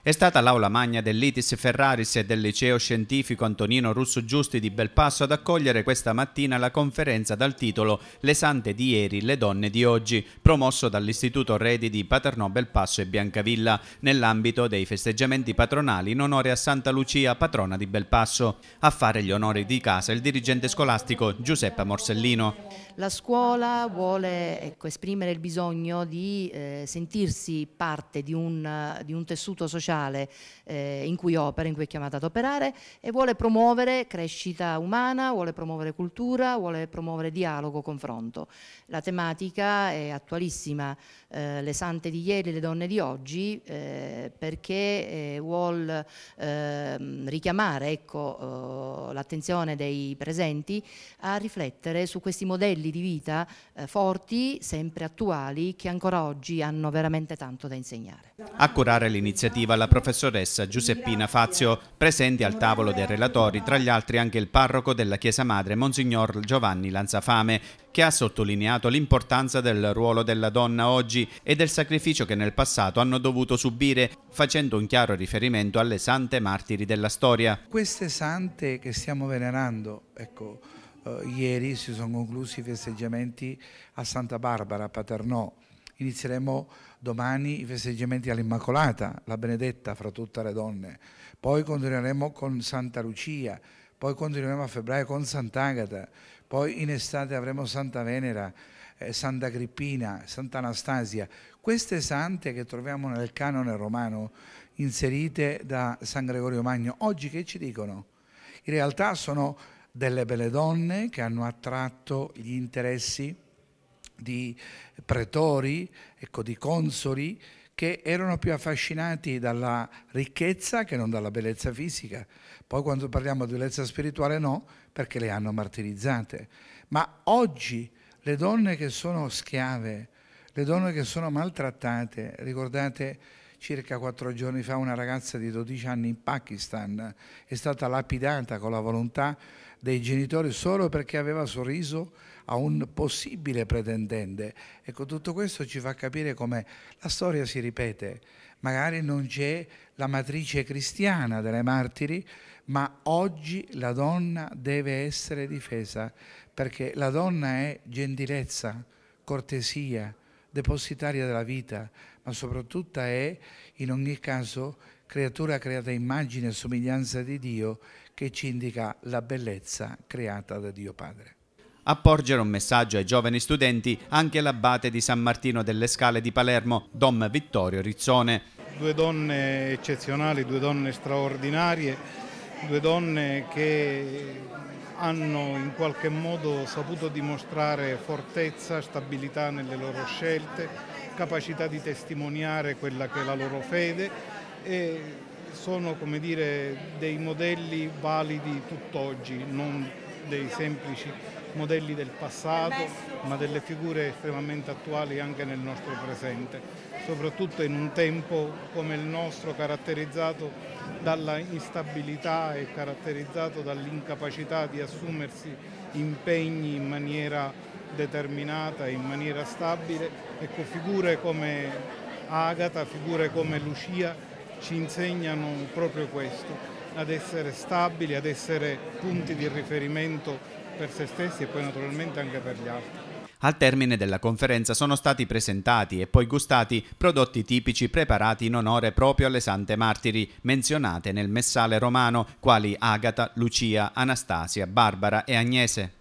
È stata l'aula magna dell'ITIS Ferraris e del liceo scientifico Antonino Russo Giusti di Belpasso ad accogliere questa mattina la conferenza dal titolo Le sante di ieri, le donne di oggi, promosso dall'Istituto Redi di Paternò Belpasso e Biancavilla nell'ambito dei festeggiamenti patronali in onore a Santa Lucia, patrona di Belpasso. A fare gli onori di casa il dirigente scolastico Giuseppe Morsellino. La scuola vuole ecco, esprimere il bisogno di eh, sentirsi parte di un, di un tessuto sociale eh, in cui opera, in cui è chiamata ad operare e vuole promuovere crescita umana, vuole promuovere cultura, vuole promuovere dialogo, confronto. La tematica è attualissima, eh, le sante di ieri, le donne di oggi, eh, perché eh, vuole ehm, richiamare ecco, oh, l'attenzione dei presenti a riflettere su questi modelli stili di vita eh, forti, sempre attuali, che ancora oggi hanno veramente tanto da insegnare. A curare l'iniziativa la professoressa Giuseppina Fazio, presente al tavolo dei relatori, tra gli altri anche il parroco della Chiesa Madre, Monsignor Giovanni Lanzafame, che ha sottolineato l'importanza del ruolo della donna oggi e del sacrificio che nel passato hanno dovuto subire, facendo un chiaro riferimento alle sante martiri della storia. Queste sante che stiamo venerando, ecco, eh, ieri si sono conclusi i festeggiamenti a Santa Barbara, a Paternò. Inizieremo domani i festeggiamenti all'Immacolata, la benedetta fra tutte le donne. Poi continueremo con Santa Lucia, poi continueremo a febbraio con Sant'Agata, poi in estate avremo Santa Venera, eh, Santa Agrippina, Anastasia. Queste sante che troviamo nel canone romano, inserite da San Gregorio Magno, oggi che ci dicono? In realtà sono delle belle donne che hanno attratto gli interessi di pretori, ecco, di consoli, che erano più affascinati dalla ricchezza che non dalla bellezza fisica. Poi quando parliamo di bellezza spirituale no, perché le hanno martirizzate. Ma oggi le donne che sono schiave, le donne che sono maltrattate, ricordate circa quattro giorni fa una ragazza di 12 anni in Pakistan è stata lapidata con la volontà dei genitori solo perché aveva sorriso a un possibile pretendente. Ecco, tutto questo ci fa capire come la storia si ripete. Magari non c'è la matrice cristiana delle martiri, ma oggi la donna deve essere difesa, perché la donna è gentilezza, cortesia, depositaria della vita, ma soprattutto è, in ogni caso, creatura creata immagine e somiglianza di Dio che ci indica la bellezza creata da Dio Padre. A porgere un messaggio ai giovani studenti anche l'abate di San Martino delle Scale di Palermo, Dom Vittorio Rizzone. Due donne eccezionali, due donne straordinarie, due donne che hanno in qualche modo saputo dimostrare fortezza, stabilità nelle loro scelte, capacità di testimoniare quella che è la loro fede e sono come dire, dei modelli validi tutt'oggi, non dei semplici modelli del passato, ma delle figure estremamente attuali anche nel nostro presente, soprattutto in un tempo come il nostro caratterizzato dalla instabilità e caratterizzato dall'incapacità di assumersi impegni in maniera determinata, in maniera stabile. Ecco, figure come Agata, figure come Lucia ci insegnano proprio questo, ad essere stabili, ad essere punti di riferimento per se stessi e poi naturalmente anche per gli altri. Al termine della conferenza sono stati presentati e poi gustati prodotti tipici preparati in onore proprio alle sante martiri menzionate nel messale romano, quali Agata, Lucia, Anastasia, Barbara e Agnese.